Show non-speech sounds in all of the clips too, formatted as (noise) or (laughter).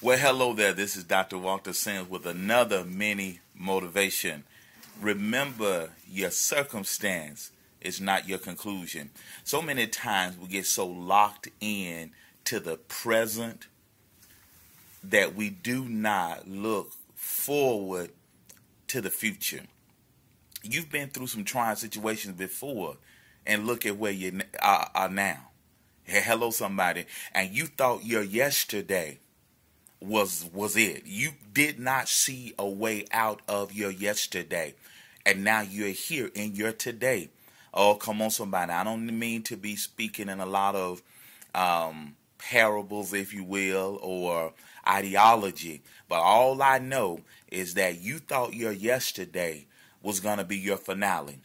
Well, hello there. This is Dr. Walter Sims with another mini motivation. Remember, your circumstance is not your conclusion. So many times we get so locked in to the present that we do not look forward to the future. You've been through some trying situations before and look at where you are now. Hello, somebody. And you thought your yesterday was was it. You did not see a way out of your yesterday. And now you're here in your today. Oh, come on somebody. I don't mean to be speaking in a lot of um, parables, if you will, or ideology. But all I know is that you thought your yesterday was going to be your finale.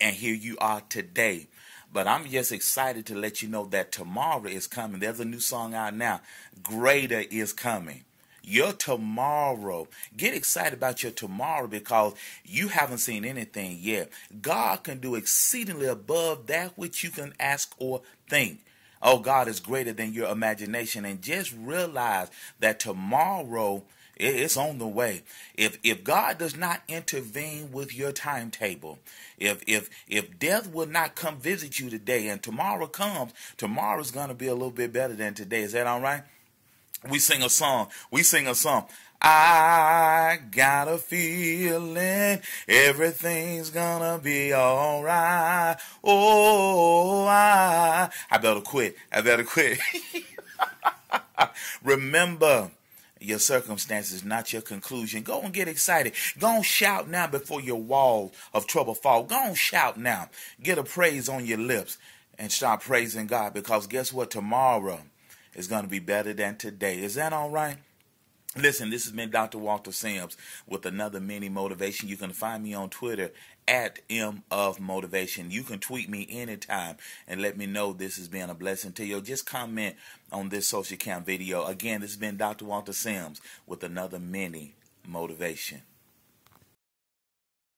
And here you are today but I'm just excited to let you know that tomorrow is coming. There's a new song out now. Greater is coming. Your tomorrow. Get excited about your tomorrow because you haven't seen anything yet. God can do exceedingly above that which you can ask or think. Oh, God is greater than your imagination. And just realize that tomorrow it's on the way. If if God does not intervene with your timetable, if if if death will not come visit you today and tomorrow comes, tomorrow's gonna be a little bit better than today. Is that all right? We sing a song. We sing a song. I got a feeling everything's gonna be alright. Oh, I, I better quit. I better quit. (laughs) Remember, your circumstances, not your conclusion. Go and get excited. Go and shout now before your wall of trouble fall. Go and shout now. Get a praise on your lips and start praising God because guess what? Tomorrow is going to be better than today. Is that all right? Listen, this has been Dr. Walter Sims with another mini motivation. You can find me on Twitter at M of Motivation. You can tweet me anytime and let me know this has been a blessing to you. Just comment on this social cam video. Again, this has been Dr. Walter Sims with another mini motivation.